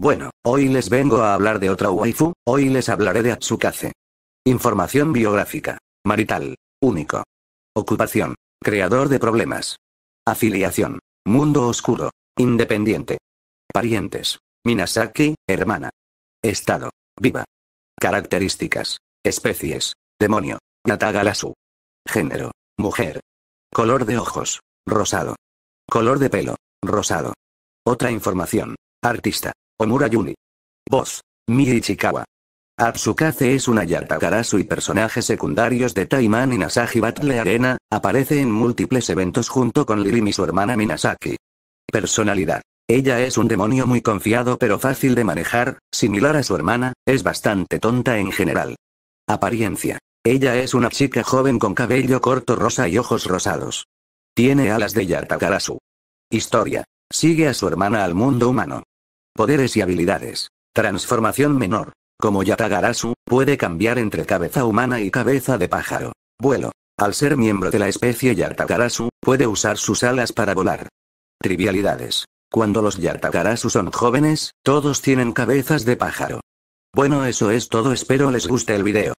Bueno, hoy les vengo a hablar de otra waifu, hoy les hablaré de Atsukaze. Información biográfica. Marital. Único. Ocupación. Creador de problemas. Afiliación. Mundo oscuro. Independiente. Parientes. Minasaki, hermana. Estado. Viva. Características. Especies. Demonio. Natagalasu. Género. Mujer. Color de ojos. Rosado. Color de pelo. Rosado. Otra información. Artista. Omura Yuni, Voz. Mi Ichikawa. Atsukaze es una Yartakarasu y personajes secundarios de Taiman y Battle Arena, aparece en múltiples eventos junto con Lirim y su hermana Minasaki. Personalidad. Ella es un demonio muy confiado pero fácil de manejar, similar a su hermana, es bastante tonta en general. Apariencia. Ella es una chica joven con cabello corto rosa y ojos rosados. Tiene alas de Yartakarasu. Historia. Sigue a su hermana al mundo humano. Poderes y habilidades. Transformación menor. Como Yatagarasu, puede cambiar entre cabeza humana y cabeza de pájaro. Vuelo. Al ser miembro de la especie Yatagarasu, puede usar sus alas para volar. Trivialidades. Cuando los Yatagarasu son jóvenes, todos tienen cabezas de pájaro. Bueno eso es todo espero les guste el video.